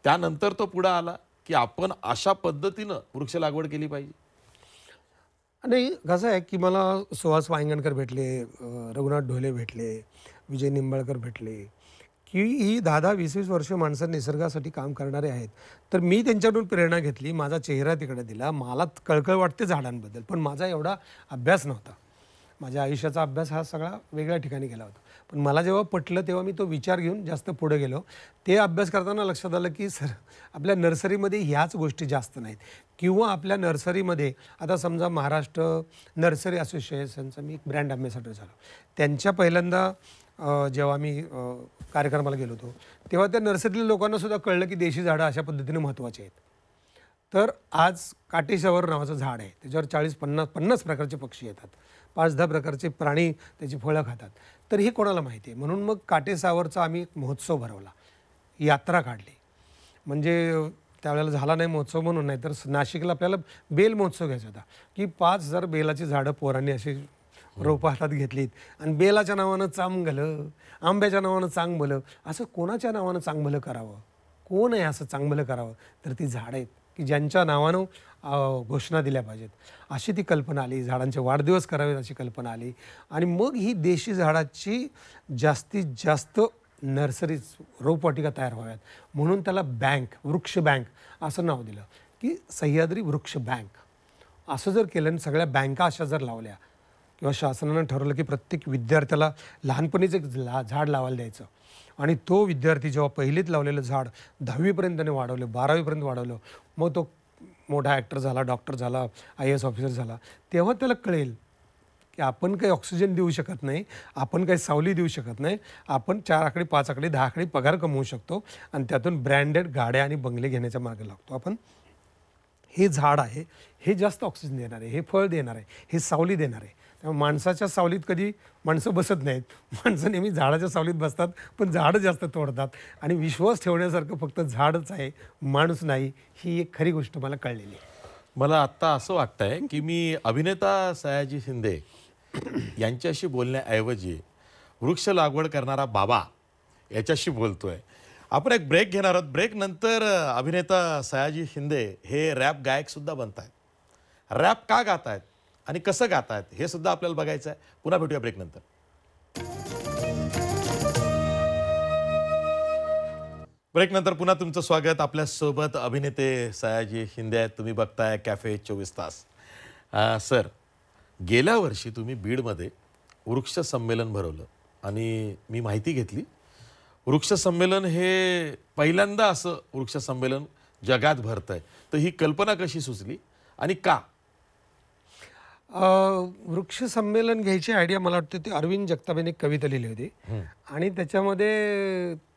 त्यानंतर तो पुढं आला की आपण अशा पद्धतीनं वृक्ष लागवड केली पाहिजे आणि कसं आहे की मला सुहास वायंगणकर भेटले रघुनाथ ढोले भेटले विजय निंबाळकर भेटले की ही दहा दहा वीस वीस वर्ष माणसं निसर्गासाठी काम करणारे आहेत तर मी त्यांच्याकडून प्रेरणा घेतली माझा चेहरा तिकडे दिला मला कळकळ वाटते झाडांबद्दल पण माझा एवढा अभ्यास नव्हता माझ्या आयुष्याचा अभ्यास हा सगळा वेगळ्या ठिकाणी गेला होता पण मला जेव्हा पटलं तेव्हा मी तो विचार घेऊन जास्त पुढे गेलो ते अभ्यास करताना लक्षात आलं की सर आपल्या नर्सरीमध्ये ह्याच गोष्टी जास्त नाहीत किंवा आपल्या नर्सरीमध्ये आता समजा महाराष्ट्र नर्सरी असोसिएशनचा मी एक ब्रँड अँबॅसेडर झालो त्यांच्या पहिल्यांदा जेव्हा मी कार्यक्रमाला गेलो होतो तेव्हा त्या लोकांना लोकांनासुद्धा कळलं की देशी झाडं अशा पद्धतीने महत्त्वाचे आहेत तर आज काटेशावर नावाचं झाड आहे त्याच्यावर चाळीस पन्नास पन्नास प्रकारचे पक्षी येतात पाच दहा प्रकारचे प्राणी त्याची फळं खातात तर हे कोणाला माहिती आहे म्हणून मग काटेसावरचा आम्ही एक महोत्सव भरवला यात्रा काढली म्हणजे त्यावेळेला झाला नाही महोत्सव म्हणून नाही तर नाशिकला आपल्याला बेल महोत्सव घ्यायचा होता की पाच हजार बेलाची झाडं पोरांनी अशी रोप हातात घेतलीत आणि बेलाच्या नावानं चांग घालं आंब्याच्या नावानं चांग असं कोणाच्या नावानं चांगलं करावं कोण आहे असं चांगलं करावं तर ती झाडं आहेत की ज्यांच्या नावानं घोषणा दिल्या पाहिजेत अशी ती कल्पना आली झाडांचे वाढदिवस करावेत अशी कल्पना आली आणि मग ही देशी झाडाची जास्तीत जास्त नर्सरीज रोपवाटिका तयार व्हाव्यात म्हणून त्याला बँक वृक्ष बँक असं नाव दिलं की सह्याद्री वृक्ष बँक असं जर केलं सगळ्या बँका अशा जर लावल्या किंवा शासनानं ठरवलं की प्रत्येक विद्यार्थ्याला लहानपणीच एक ला झाड लावायला द्यायचं आणि तो विद्यार्थी जेव्हा पहिलीच लावलेलं झाड दहावीपर्यंत त्याने वाढवलं बारावीपर्यंत वाढवलं मग तो मोठा ॲक्टर झाला डॉक्टर झाला आय एस ऑफिसर झाला तेव्हा त्याला कळेल की आपण काही ऑक्सिजन देऊ शकत नाही आपण काही सावली देऊ शकत नाही आपण चार आकडे पाच आकडे दहा आकडे पगार कमवू शकतो आणि त्यातून ब्रँडेड गाड्या आणि बंगले घेण्याच्या मार्ग लागतो आपण हे झाड आहे हे जास्त ऑक्सिजन देणार आहे हे फळ देणार आहे हे सावली देणार आहे त्यामुळे माणसाच्या सावलीत कधी माणसं बसत नाहीत माणसं नेहमी झाडाच्या सावलीत बसतात पण झाडं जास्त तोडतात आणि विश्वास ठेवण्यासारखं फक्त झाडच आहे माणूस नाही ही एक खरी गोष्ट मला कळलेली आहे मला आत्ता असं वाटतं आहे की मी अभिनेता सयाजी शिंदे यांच्याशी बोलण्याऐवजी वृक्ष लागवड करणारा बाबा याच्याशी बोलतो आहे आपण एक ब्रेक घेणार आहोत ब्रेकनंतर अभिनेता सयाजी शिंदे हे रॅप गायकसुद्धा बनत आहेत रॅप का गात आहेत आणि कसं गातायत हे सुद्धा आपल्याला बघायचं आहे पुन्हा भेटूया ब्रेकनंतर ब्रेकनंतर पुन्हा तुमचं स्वागत आपल्यासोबत अभिनेते सयाजी शिंदे आहेत तुम्ही बघताय कॅफे चोवीस तास सर गेल्या वर्षी तुम्ही बीडमध्ये वृक्ष संमेलन भरवलं आणि मी माहिती घेतली वृक्ष संमेलन हे पहिल्यांदा असं वृक्ष संमेलन जगात भरतंय तर ही कल्पना कशी सुचली आणि का वृक्ष संमेलन घ्यायची आयडिया मला वाटते ती अरविंद एक कविता लिहिली होती आणि त्याच्यामध्ये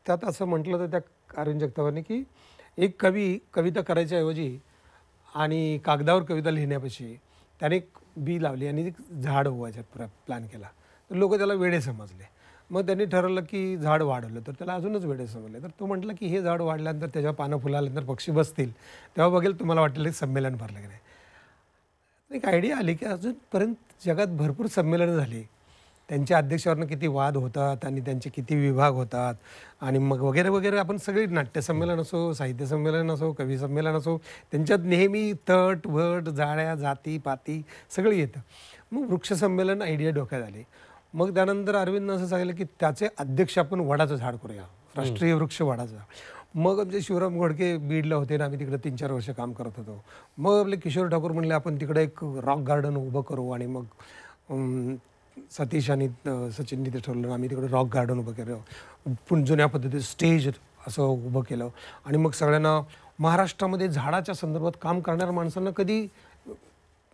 त्यात असं म्हटलं होतं त्या अरविंद जगताबाने की एक कवी कविता करायच्याऐवजी आणि कागदावर कविता लिहिण्यापाशी त्याने एक बी लावली आणि झाड उवायच्यात पुरा प्लॅन केला तर लोक त्याला वेडे समजले मग त्यांनी ठरवलं की झाड वाढवलं तर त्याला अजूनच वेडे समजले तर तो म्हटलं की हे झाड वाढल्यानंतर त्याच्या पानं फुलाल्यानंतर पक्षी बसतील तेव्हा बघेल तुम्हाला वाटलं संमेलन भरलं की नाही एक आयडिया आली की अजूनपर्यंत जगात भरपूर संमेलनं झाली त्यांच्या अध्यक्षावरनं किती वाद होतात आणि त्यांचे किती विभाग होतात आणि मग वगैरे वगैरे आपण सगळी नाट्यसंमेलन असो साहित्य संमेलन असो कवी संमेलन असो त्यांच्यात नेहमी तट वट जाळ्या जाती पाती सगळी येतं मग वृक्षसंमेलन आयडिया डोक्यात आली मग त्यानंतर अरविंदनं असं सांगितलं की त्याचे अध्यक्ष आपण वडाचं झाड करूया राष्ट्रीय वृक्ष वडाचं मग आमचे शिवराम घोडके बीडला होते ना आम्ही तिकडे तीन चार वर्ष काम करत होतो मग आपले किशोर ठाकूर म्हणले आपण तिकडे एक रॉक गार्डन उभं करू आणि मग सतीश आणि सचिननी ते ठरवलं आम्ही तिकडे रॉक गार्डन उभं केलं पण जुन्या पद्धतीत स्टेज असं उभं केलं आणि मग सगळ्यांना महाराष्ट्रामध्ये झाडाच्या संदर्भात काम करणाऱ्या माणसांना कधी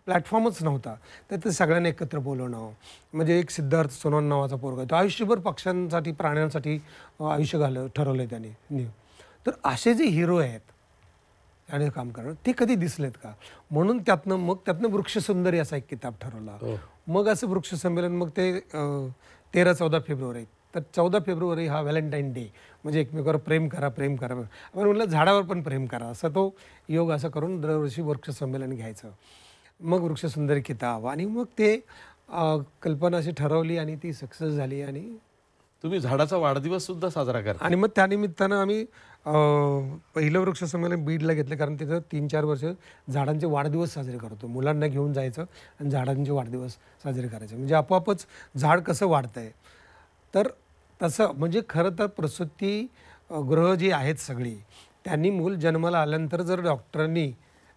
प्लॅटफॉर्मच नव्हता तर ते सगळ्यांना एकत्र बोलवणं म्हणजे एक सिद्धार्थ सोनोन नावाचा पोरगा तो आयुष्यभर पक्ष्यांसाठी प्राण्यांसाठी आयुष्य घाल ठरवलं आहे त्याने तर असे जे हिरो आहेत आणि काम करणं ते कधी दिसलेत का म्हणून त्यातनं मग त्यातनं वृक्षसुंदरी असा एक किताब ठरवला हो. मग असं वृक्षसंमेलन मग ते तेरा चौदा फेब्रुवारी तर चौदा फेब्रुवारी हा व्हॅलेंटाईन डे म्हणजे एकमेकावर प्रेम करा प्रेम करा आपण म्हटलं झाडावर पण प्रेम करा असा तो योग असा करून दरवर्षी वृक्षसंमेलन घ्यायचं मग वृक्षसुंदरी किताब आणि मग ते कल्पना अशी ठरवली आणि ती सक्सेस झाली आणि तुम्ही झाडाचा वाढदिवस सुद्धा साजरा करा आणि मग त्यानिमित्तानं आम्ही पहिलं वृक्ष संमेलन बीडला घेतलं कारण तिथं तीन चार वर्ष झाडांचे वाढदिवस साजरे करतो. मुलांना घेऊन जायचं आणि झाडांचे वाढदिवस साजरे करायचे. म्हणजे आपोआपच झाड कसं वाढतंय. तर तसं म्हणजे खरं तर प्रसूती ग्रह जी आहेत सगळी, त्यांनी मूल जन्माला आल्यानंतर जर डॉक्टरांनी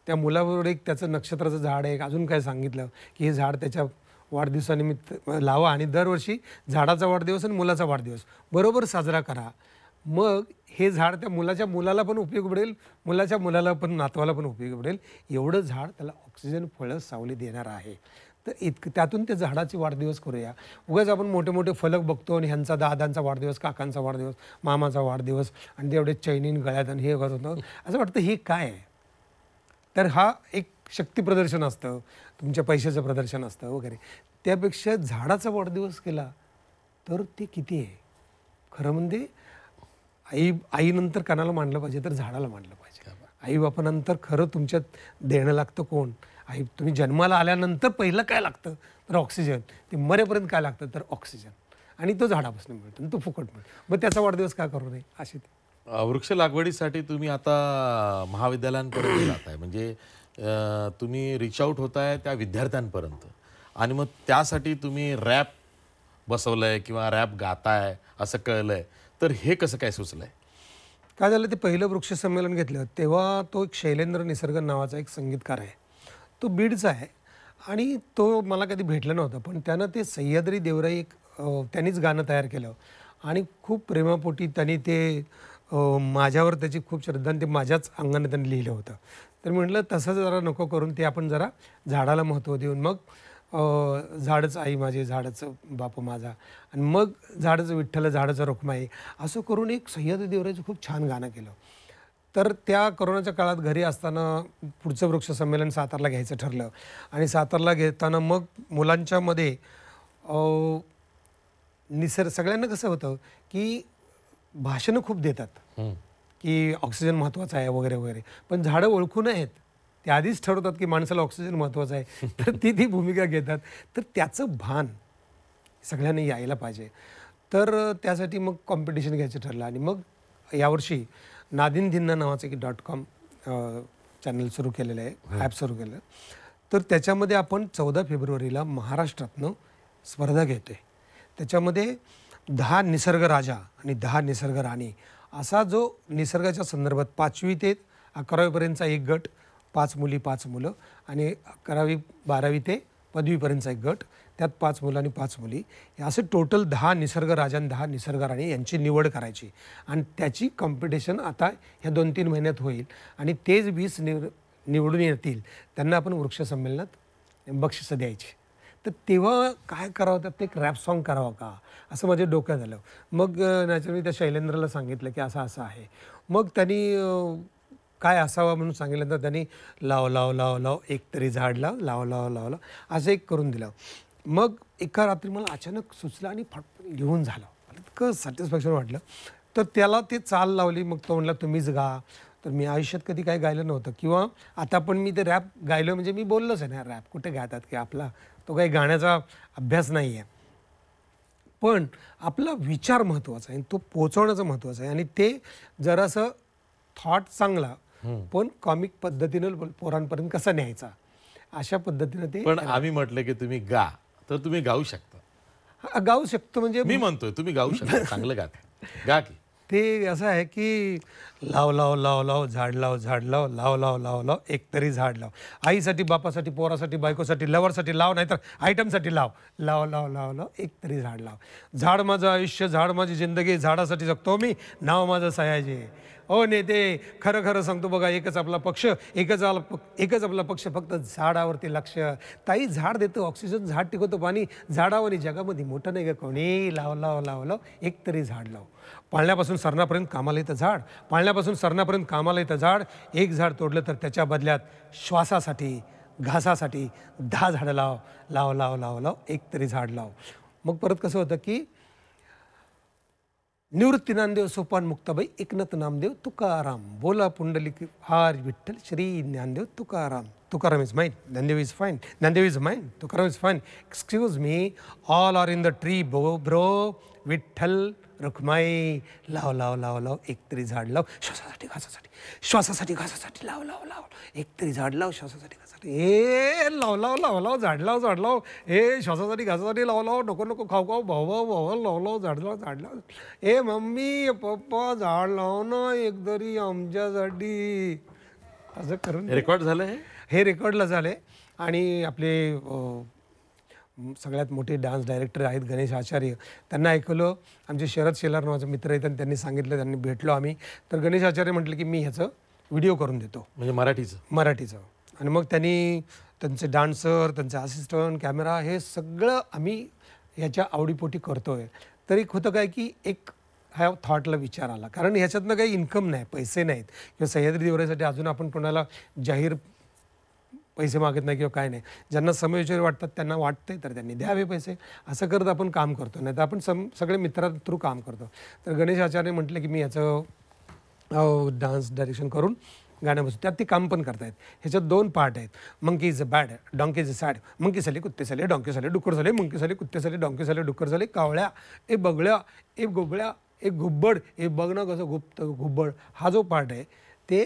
त्या मुलाबरोबर एक त्याचं नक्षत्राचं झाड आहे, अजून काय सांगितलं, की हे झाड त्याच्या वाढदिवसानिमित्त लावा आणि दरवर्षी झाडाचा वाढदिवस आणि मुलाचा वाढदिवस बरोबर साजरा करा. मग हे झाड त्या मुलाच्या मुलाला पण उपयोग पडेल मुलाच्या मुलाला पण नातवाला पण उपयोग पडेल एवढं झाड त्याला ऑक्सिजन फळं सावली देणार आहे तर इतकं त्यातून त्या झाडाचे वाढदिवस करूया उगाच आपण मोठे मोठे फलक बघतो आणि ह्यांचा दादांचा वाढदिवस काकांचा वाढदिवस मामाचा वाढदिवस आणि तेवढे चैनीन गळ्यात आणि हे करत होतं असं वाटतं हे काय आहे तर हा एक शक्ती प्रदर्शन असतं तुमच्या पैशाचं प्रदर्शन असतं वगैरे त्यापेक्षा झाडाचा वाढदिवस केला तर ते किती आहे खरं म्हणजे आई आईनंतर कणाला मांडलं पाहिजे तर झाडाला मांडलं पाहिजे आई बापानंतर खरं तुमच्यात देणं लागतं कोण आई तुम्ही जन्माला आल्यानंतर पहिलं काय लागतं तर ऑक्सिजन ते मरेपर्यंत काय लागतं तर ऑक्सिजन आणि तो झाडापासून मिळतो तो फुकट मिळतो मग त्याचा वाढदिवस का करू नये असे वृक्ष लागवडीसाठी तुम्ही आता महाविद्यालयांपर्यंत जात आहे म्हणजे तुम्ही रिच आउट आहे त्या विद्यार्थ्यांपर्यंत आणि मग त्यासाठी तुम्ही रॅप बसवलं आहे किंवा रॅप गाताय असं कळलं आहे तर हे कसं काय सुचलंय काय झालं ते पहिलं वृक्ष संमेलन घेतलं तेव्हा तो एक शैलेंद्र निसर्ग नावाचा एक संगीतकार आहे तो बीडचा आहे आणि तो मला कधी भेटला नव्हता पण त्यानं ते सह्याद्री देवराई एक त्यांनीच गाणं तयार केलं आणि खूप प्रेमापोटी त्यांनी ते माझ्यावर त्याची खूप श्रद्धा ते माझ्याच अंगाने त्यांनी लिहिलं होतं तर म्हटलं तसं जरा नको करून ते आपण जरा झाडाला महत्त्व देऊन मग झाडच आई माझे झाडाचं बापू माझा आणि मग झाडाचं विठ्ठल झाडाचं रुखमाई असं करून एक सह्याद्री देवराचं खूप छान गाणं केलं तर त्या करोनाच्या काळात घरी असताना पुढचं वृक्ष संमेलन सातारला घ्यायचं ठरलं आणि सातारला घेताना मग मुलांच्यामध्ये निसर्ग सगळ्यांना कसं होतं की भाषणं खूप देतात की ऑक्सिजन महत्त्वाचा आहे वगैरे वगैरे पण झाडं ओळखून आहेत ते आधीच ठरवतात की माणसाला ऑक्सिजन महत्वाचा आहे तर ती ती भूमिका घेतात तर त्याचं भान सगळ्यांनी यायला पाहिजे तर त्यासाठी मग कॉम्पिटिशन घ्यायचं ठरलं आणि मग यावर्षी नादिन धिन्ना नावाचं की डॉट कॉम चॅनल सुरू केलेलं आहे ॲप सुरू केलं तर त्याच्यामध्ये आपण चौदा फेब्रुवारीला महाराष्ट्रातनं स्पर्धा घेतो आहे त्याच्यामध्ये दहा निसर्ग राजा आणि दहा निसर्ग राणी असा जो निसर्गाच्या संदर्भात पाचवी ते अकरावीपर्यंतचा एक गट पाच मुली पाच मुलं आणि अकरावी बारावी ते पदवीपर्यंतचा एक गट त्यात पाच मुलं आणि पाच मुली असे टोटल दहा निसर्ग राजा दहा निसर्ग यांची निवड करायची आणि त्याची कॉम्पिटिशन आता ह्या दोन तीन महिन्यात होईल आणि तेच वीस निव निवडून येतील त्यांना आपण वृक्षसंमेलनात बक्षिसं द्यायची तर तेव्हा काय करावं त्यात ते एक रॅप सॉन्ग करावं का असं माझ्या डोक्यात झालं मग नॅचरली त्या शैलेंद्रला सांगितलं की असं असं आहे मग त्यांनी काय असावा म्हणून सांगितल्यानंतर त्यांनी लाव लाव लाव लाव एक तरी झाड लाव लाव लाव लाव लाव असं एक करून दिलं मग एका रात्री मला अचानक सुचलं आणि फट लिहून झालं इतकं सॅटिस्फॅक्शन वाटलं तर त्याला ते चाल लावली मग तो म्हणला तुम्हीच गा तर मी आयुष्यात कधी काही गायलं नव्हतं किंवा आता पण मी ते रॅप गायलं म्हणजे मी बोललोच आहे ना रॅप कुठे गातात की आपला तो काही गाण्याचा अभ्यास नाही आहे पण आपला विचार महत्त्वाचा आहे आणि तो पोचवण्याचं महत्त्वाचं आहे आणि ते जरासं थॉट चांगला पण कॉमिक पद्धतीनं पोरांपर्यंत कसा न्यायचा अशा पद्धतीनं ते पण आम्ही म्हटलं की तुम्ही गा तर तुम्ही गाऊ शकता गाऊ शकतो म्हणजे मी म्हणतोय तुम्ही गाऊ शकता चांगलं गात गा की ते असं आहे की लाव लाव लाव लाव झाड लाव झाड लाव लाव लाव लाव लाव एकतरी झाड लाव आईसाठी बापासाठी पोरासाठी बायकोसाठी लवरसाठी लाव नाहीतर आयटमसाठी लाव लाव लाव लाव लाव एकतरी झाड लाव झाड माझं आयुष्य झाड माझी जिंदगी झाडासाठी जगतो मी नाव माझं सयाजी हो नेते खरं खरं सांगतो बघा एकच आपला पक्ष एकच आपला एकच आपला पक्ष फक्त झाडावरती लक्ष ताई झाड देतो ऑक्सिजन झाड टिकवतो पाणी झाडावर आणि जगामध्ये मोठं नाही का कोणी लाव लाव लाव लाव एक तरी झाड लाव पाळण्यापासून सरणापर्यंत कामाला येतं झाड पाळण्यापासून सरणापर्यंत कामाला येतं झाड एक झाड तोडलं तर त्याच्या बदल्यात श्वासासाठी घासासाठी दहा झाडं लाव लाव लाव लाव लाव एक तरी झाड लाव मग परत कसं होतं की निवृत्ती नामदेव सोपान मुक्ताबाई एकनाथ नामदेव तुकाराम बोला पुंडलिक हार Vitthal Shri Dnyandev Tukaram Tukaram is mine Dnyandev is fine Dnyandev is mine Tukaram is fine excuse me all are in the tree bro Vitthal Rukmai लाव लाव लाव लाव एकतरी झाड लाव श्वासासाठी घासासाठी श्वासासाठी घासासाठी लाव लाव लाव एकतरी झाड लाव श्वासासाठी घासासाठी हे लाव लाव लाव लाव झाड लाव झाड लाव हे श्वासासाठी घासासाठी लाव लाव नको नको खाऊ खाऊ भाऊ भाव भाऊ लाव लाव झाड लाव झाड लाव हे मम्मी पप्पा झाड लाव ना एकतरी आमच्यासाठी असं करून रेकॉर्ड झालं हे रेकॉर्डला झालं आणि आपले सगळ्यात मोठे डान्स डायरेक्टर आहेत गणेश आचार्य त्यांना ऐकलं आमचे शरद शेलार नावाचे मित्र आहेत आणि त्यांनी सांगितलं त्यांनी भेटलो आम्ही तर गणेश आचार्य म्हटलं की मी ह्याचं व्हिडिओ करून देतो म्हणजे मराठीचं मराठीचं आणि मग त्यांनी त्यांचे डान्सर त्यांचे असिस्टंट कॅमेरा हे सगळं आम्ही ह्याच्या आवडीपोटी करतो आहे तरी होतं काय की एक हा थॉटला विचार आला कारण ह्याच्यातनं काही इन्कम नाही पैसे नाहीत किंवा सह्याद्री दिवऱ्यासाठी अजून आपण कोणाला जाहीर पैसे मागत नाही किंवा काय नाही ज्यांना समयोचित वाटतात त्यांना वाटतंय तर त्यांनी द्यावे पैसे असं करत आपण काम करतो नाही तर आपण सम सगळे मित्रा थ्रू काम करतो तर गणेश आचार्य म्हटलं की मी याचं डान्स डायरेक्शन करून बसतो त्यात ती काम पण करतायत ह्याच्यात दोन पार्ट आहेत monkey is a bad donkey is a sad monkey साली कुत्ते साली डॉंके साले डुक्कर झाले मंकी साली कुत्ते साले डोंके साले डुक्कर झाले कावळ्या ए बगळ्या ए गोबळ्या ए घुब्बड ए बघणं कसं गुप्त घुब्बड हा जो पार्ट आहे ते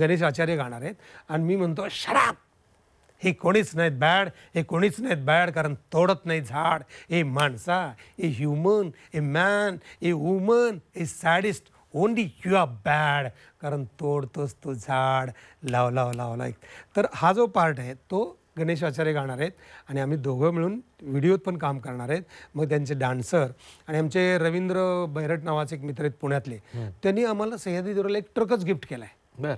गणेश आचार्य गाणार आहेत आणि मी म्हणतो शराब हे कोणीच नाहीत बॅड हे कोणीच नाहीत बॅड कारण तोडत नाही झाड हे माणसा a human a man a woman a sadist only you are bad कारण तोडतोच तो झाड लाव लाव लाव लाईक तर हा जो पार्ट आहे तो गणेश आचार्य गाणार आहेत आणि आम्ही दोघं मिळून व्हिडिओत पण काम करणार आहेत मग त्यांचे डान्सर आणि आमचे रवींद्र बैरट नावाचे एक मित्र आहेत पुण्यातले त्यांनी आम्हाला सह्याद्री एक ट्रकच गिफ्ट केला आहे बरं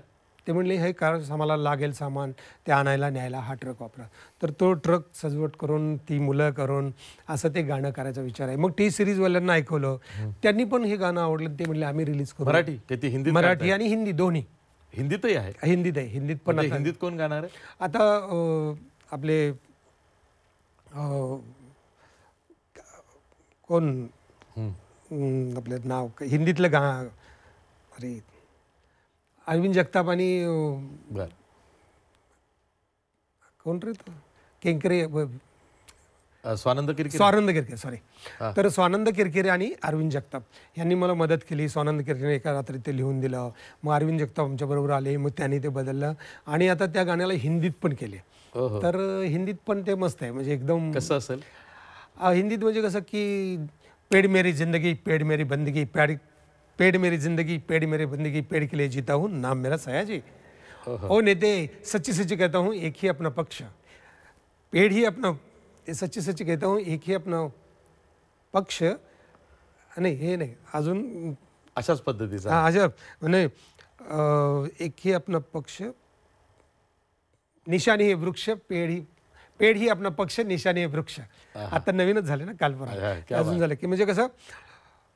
ते म्हणले हे कार आम्हाला लागेल सामान ते आणायला न्यायला हा ट्रक वापरा तर तो ट्रक सजवट करून ती मुलं करून असं ते गाणं करायचा विचार आहे मग टी वाल्यांना ऐकवलं त्यांनी पण हे गाणं आवडलं ते म्हणले आम्ही रिलीज करू मराठी हिंदी मराठी आणि हिंदी दोन्ही हिंदीतही आहे हिंदीत आहे हिंदीत पण म्हणजे हिंदीत कोण गाणार आहे आता आपले कोण आपलं नाव हिंदीतलं गा अरे अरविंद जगताप आणि कोण रे केंकरे स्वानंद किरकिरे स्वानंद किरकिरे सॉरी तर स्वानंद किरकिरे आणि अरविंद जगताप यांनी मला मदत केली स्वानंद किरकिरे एका रात्री ते लिहून दिलं मग अरविंद जगताप बरोबर आले मग त्यांनी ते बदललं आणि आता त्या गाण्याला हिंदीत पण केले तर हिंदीत पण ते मस्त आहे म्हणजे एकदम कसं असेल हिंदीत म्हणजे कसं की पेड मेरी जिंदगी पेड मेरी बंदगी पॅड पेड़ मेरी जिंदगी पेड़ मेरी जिंदगी पेड़ के लिए जीता हूँ नाम मेरा सयाजी ओ नेते सच्ची सच्ची कहता हूँ एक ही अपना पक्ष पेड़ ही अपना सच्ची सच्ची कहता हूँ एक ही अपना पक्ष नाही हे नाही अजून अशाच पद्धतीचा हा म्हणजे एक ही आपला पक्ष निशानी हे वृक्ष पेढ ही पेढ ही आपला पक्ष निशाणी हे वृक्ष आता नवीनच झाले ना कालपर्यंत अजून झालं की म्हणजे कसं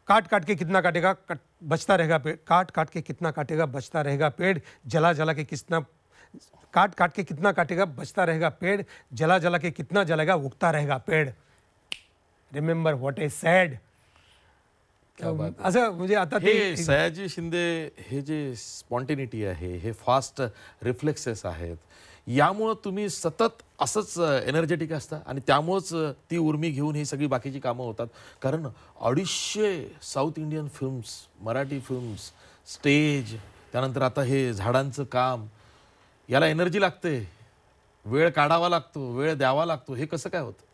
काट काट के कितना काटेगा कट, बचता रहेगा पेड़ काट काट के कितना काटेगा बचता रहेगा पेड़ जला जला के कितना काट काट के कितना काटेगा बचता रहेगा पेड़ जला जला के कितना जलेगा उगता रहेगा पेड़ रिमेंबर व्हाट इज सैड असं म्हणजे आता हे सयाजी शिंदे हे जे स्पॉन्टेनिटी है हे फास्ट रिफ्लेक्सेस है यामुळं तुम्ही सतत असंच एनर्जेटिक असता आणि त्यामुळंच ती उर्मी घेऊन ही सगळी बाकीची कामं होतात कारण अडीचशे South Indian films Marathi films stage त्यानंतर आता हे झाडांचं काम याला एनर्जी लागते वेळ काढावा लागतो वेळ द्यावा लागतो हे कसं काय होतं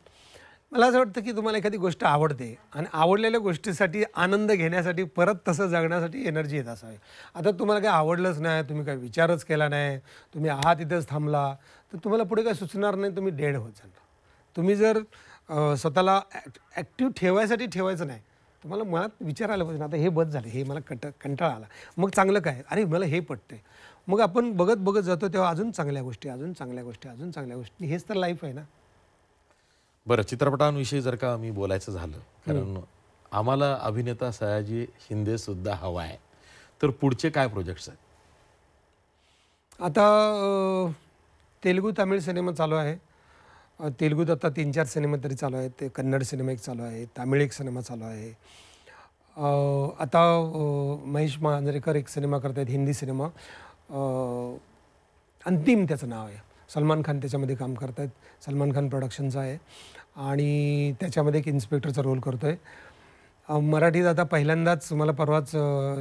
मला असं वाटतं की तुम्हाला एखादी गोष्ट आवडते आणि आवडलेल्या गोष्टीसाठी आनंद घेण्यासाठी परत तसं जगण्यासाठी एनर्जी येत असावी आता तुम्हाला काय आवडलंच नाही तुम्ही काय विचारच केला नाही तुम्ही आहात इथंच थांबला तर तुम्हाला पुढे काय सुचणार नाही तुम्ही डेड होत जाणार तुम्ही जर स्वतःला ॲक्टिव्ह ठेवायसाठी ठेवायचं नाही तुम्हाला मनात विचार आला पाहिजे आता हे बद झालं हे मला कट कंटाळा आला मग चांगलं काय अरे मला हे पटतंय मग आपण बघत बघत जातो तेव्हा अजून चांगल्या गोष्टी अजून चांगल्या गोष्टी अजून चांगल्या गोष्टी हेच तर लाईफ आहे ना बरं चित्रपटांविषयी जर का आम्ही बोलायचं झालं कारण आम्हाला अभिनेता सयाजी शिंदे सुद्धा हवा आहे तर पुढचे काय प्रोजेक्ट्स आहेत आता तेलुगू तामिळ सिनेमा चालू आहे तेलुगूत आता तीन चार सिनेमा तरी चालू आहेत ते कन्नड सिनेमा एक चालू आहे तामिळ एक सिनेमा चालू आहे आता महेश मांजरेकर एक सिनेमा करत आहेत हिंदी सिनेमा अंतिम त्याचं नाव आहे सलमान खान त्याच्यामध्ये काम करत आहेत सलमान खान प्रोडक्शनचं आहे आणि त्याच्यामध्ये एक इन्स्पेक्टरचा रोल करतो आहे मराठीत आता पहिल्यांदाच मला परवाच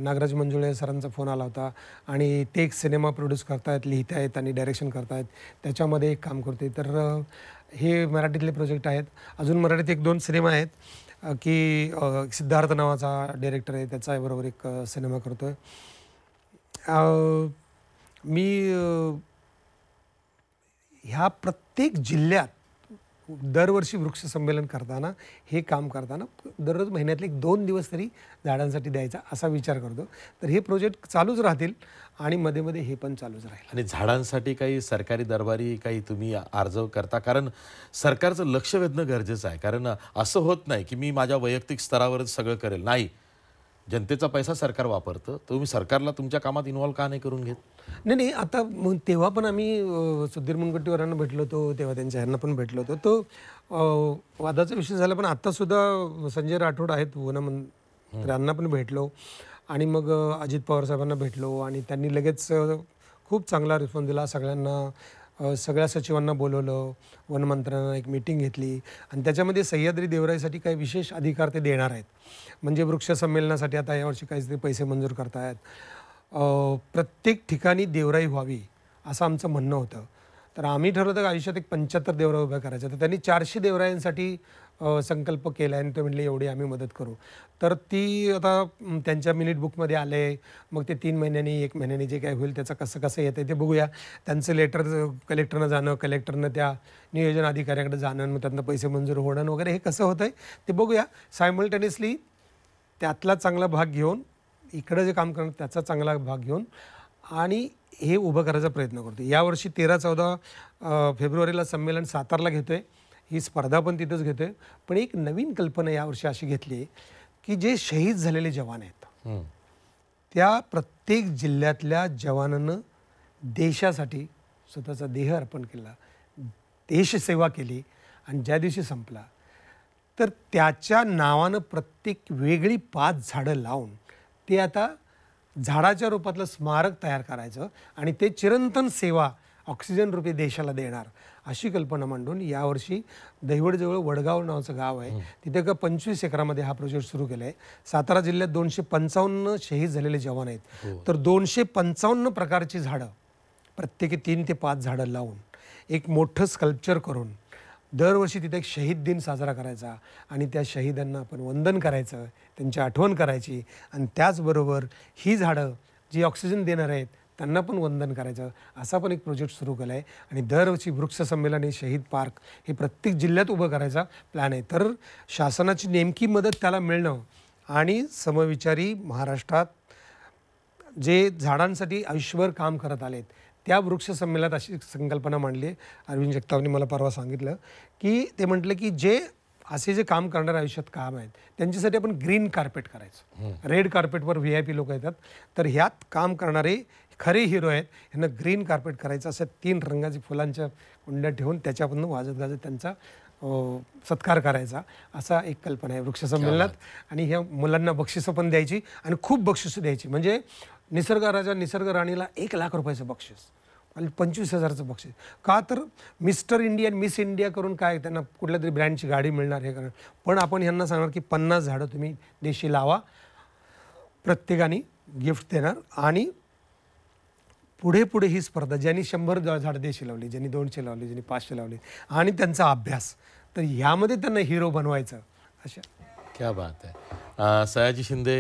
नागराज मंजुळे सरांचा फोन आला होता आणि ते एक सिनेमा प्रोड्यूस करतायत आहेत आणि डायरेक्शन करतायत त्याच्यामध्ये एक काम करते तर हे मराठीतले प्रोजेक्ट आहेत अजून मराठीत एक दोन सिनेमा आहेत की सिद्धार्थ नावाचा डायरेक्टर आहे बरोबर एक सिनेमा करतो आहे मी ह्या प्रत्येक जिल्ह्यात दरवर्षी वृक्ष संमेलन करताना हे काम करताना दररोज महिन्यातले एक दोन दिवस तरी झाडांसाठी द्यायचा असा विचार करतो तर हे प्रोजेक्ट चालूच राहतील आणि मध्ये मध्ये हे पण चालूच राहील आणि झाडांसाठी काही सरकारी दरबारी काही तुम्ही अर्ज करता कारण सरकारचं लक्ष वेधणं गरजेचं आहे कारण असं होत नाही की मी माझ्या वैयक्तिक स्तरावरच सगळं करेल नाही जनतेचा पैसा सरकार वापरतं तुम्ही सरकारला तुमच्या कामात इन्व्हॉल्व का नाही करून घेत नाही नाही आता मग तेव्हा पण आम्ही सुधीर मुनगंटीवारांना भेटलो होतो तेव्हा त्यांच्या ह्यांना पण भेटलो होतो तो वादाचा विषय झाला पण आत्तासुद्धा संजय राठोड आहेत वन त्यांना पण भेटलो आणि मग अजित पवार साहेबांना भेटलो आणि त्यांनी लगेच खूप चांगला रिस्पॉन्स दिला सगळ्यांना सगळ्या सचिवांना बोलवलं वनमंत्र्यांना एक मीटिंग घेतली आणि त्याच्यामध्ये सह्याद्री देवराईसाठी काही विशेष अधिकार ते देणार आहेत म्हणजे वृक्ष संमेलनासाठी आता यावर्षी काहीतरी पैसे मंजूर करतायत प्रत्येक ठिकाणी देवराई व्हावी असं आमचं म्हणणं होतं तर आम्ही ठरवलं तर आयुष्यात एक पंच्याहत्तर देवराई उभ्या करायच्या तर त्यांनी चारशे देवरायांसाठी संकल्प केला आणि तो म्हणले एवढी आम्ही मदत करू तर ती आता त्यांच्या मिनिट बुकमध्ये आले मग ते तीन महिन्यांनी एक महिन्याने जे काय होईल त्याचं कसं कसं येतं ते बघूया त्यांचं लेटर कलेक्टरनं जाणं कलेक्टरनं त्या नियोजन अधिकाऱ्याकडे जाणं मग त्यांना पैसे मंजूर होणं वगैरे हे कसं होतं आहे ते बघूया सायमल्टेनियसली त्यातला चांगला भाग घेऊन इकडं जे काम करणं त्याचा चांगला भाग घेऊन आणि हे उभं करायचा प्रयत्न करतो यावर्षी तेरा चौदा फेब्रुवारीला संमेलन सातारला घेतो आहे ही स्पर्धा पण तिथंच घेतो पण एक नवीन कल्पना यावर्षी अशी घेतली की जे शहीद झालेले जवान आहेत त्या प्रत्येक जिल्ह्यातल्या जवानानं देशासाठी स्वतःचा देह अर्पण केला देशसेवा केली आणि ज्या दिवशी संपला तर त्याच्या नावानं प्रत्येक वेगळी पाच झाडं लावून ते आता झाडाच्या रूपातलं स्मारक तयार करायचं आणि ते चिरंतन सेवा ऑक्सिजन रूपी देशाला देणार अशी कल्पना मांडून यावर्षी दहिवडजवळ वडगाव नावाचं गाव आहे तिथे का पंचवीस एकरामध्ये हा प्रोजेक्ट सुरू केला आहे सातारा जिल्ह्यात दोनशे पंचावन्न शहीद झालेले जवान आहेत हो. तर दोनशे पंचावन्न प्रकारची झाडं प्रत्येकी तीन ते पाच झाडं लावून एक मोठं स्कल्पचर करून दरवर्षी तिथे एक शहीद दिन साजरा करायचा आणि त्या शहीदांना आपण वंदन करायचं त्यांची आठवण करायची आणि त्याचबरोबर ही झाडं जी ऑक्सिजन देणार आहेत त्यांना पण वंदन करायचं असा पण एक प्रोजेक्ट सुरू केला आहे आणि दरवर्षी वृक्ष संमेलन हे शहीद पार्क हे प्रत्येक जिल्ह्यात उभं करायचा प्लॅन आहे तर शासनाची नेमकी मदत त्याला मिळणं आणि समविचारी महाराष्ट्रात जे झाडांसाठी आयुष्यभर काम करत आलेत त्या वृक्ष संमेलनात अशी संकल्पना मांडली अरविंद जगतावने मला परवा सांगितलं की ते म्हटलं की जे असे जे काम करणारे आयुष्यात काम आहेत त्यांच्यासाठी आपण ग्रीन कार्पेट करायचं रेड कार्पेटवर व्ही आय पी लोक येतात तर ह्यात काम करणारे खरे हिरो आहेत यांना ग्रीन कार्पेट करायचं असं तीन रंगाची फुलांच्या कुंड्या ठेवून त्याच्यापासून वाजत गाजत त्यांचा सत्कार करायचा असा एक कल्पना आहे वृक्षसंमेलनात आणि ह्या मुलांना बक्षिसं पण द्यायची आणि खूप बक्षिसं द्यायची म्हणजे निसर्ग राजा निसर्ग राणीला एक लाख रुपयाचं बक्षीस आणि पंचवीस हजारचं बक्षीस का तर मिस्टर इंडिया मिस इंडिया करून काय त्यांना कुठल्या तरी ब्रँडची गाडी मिळणार हे कारण पण आपण ह्यांना सांगणार की पन्नास झाडं तुम्ही देशी लावा प्रत्येकाने गिफ्ट देणार आणि पुढे पुढे ही स्पर्धा ज्यांनी शंभर देश लावली ज्यांनी दोनशे लावली ज्यांनी पाचशे लावली आणि त्यांचा अभ्यास तर ह्यामध्ये त्यांना हिरो बनवायचं अशा क्या बात आहे सयाजी शिंदे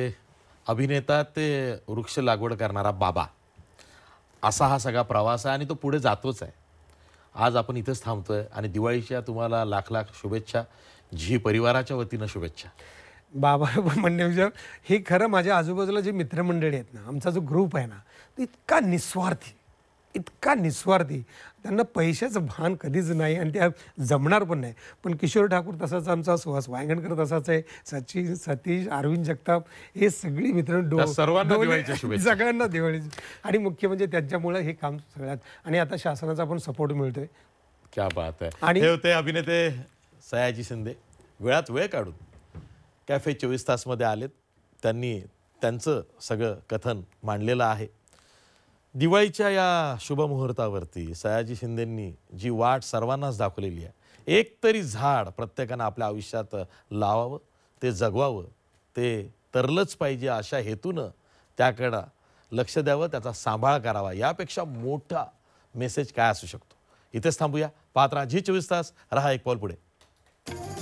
अभिनेता ते वृक्ष लागवड करणारा बाबा असा हा सगळा प्रवास आहे आणि तो पुढे जातोच आहे आज आपण इथंच थांबतोय आणि दिवाळीच्या तुम्हाला लाख लाख शुभेच्छा झी परिवाराच्या वतीनं शुभेच्छा बाबा म्हणजे हे खरं माझ्या आजूबाजूला जे मित्रमंडळी आहेत ना आमचा जो ग्रुप आहे ना तो इतका निस्वार्थी इतका निस्वार्थी त्यांना पैशाचं भान कधीच नाही आणि त्या जमणार पण नाही पण किशोर ठाकूर तसाच आमचा सुहास वायंगणकर तसाच आहे सचिन सतीश अरविंद जगताप हे सगळी मित्र सर्वात सगळ्यांना दिवाळीची आणि मुख्य म्हणजे त्यांच्यामुळे हे काम सगळ्यात आणि आता शासनाचा पण सपोर्ट मिळतोय क्या बात आहे आणि होते अभिनेते सयाजी शिंदे वेळात वेळ काढून कॅफे चोवीस तासमध्ये आलेत त्यांनी त्यांचं सगळं कथन मांडलेलं आहे दिवाळीच्या या शुभमुहूर्तावरती सयाजी शिंदेंनी जी वाट सर्वांनाच दाखवलेली आहे एक तरी झाड प्रत्येकानं आपल्या आयुष्यात लावावं ते जगवावं ते तरलंच पाहिजे अशा हेतूनं त्याकडं लक्ष द्यावं त्याचा सांभाळ करावा यापेक्षा मोठा मेसेज काय असू शकतो इथेच थांबूया पाहत जी चोवीस तास रहा एक पॉल पुढे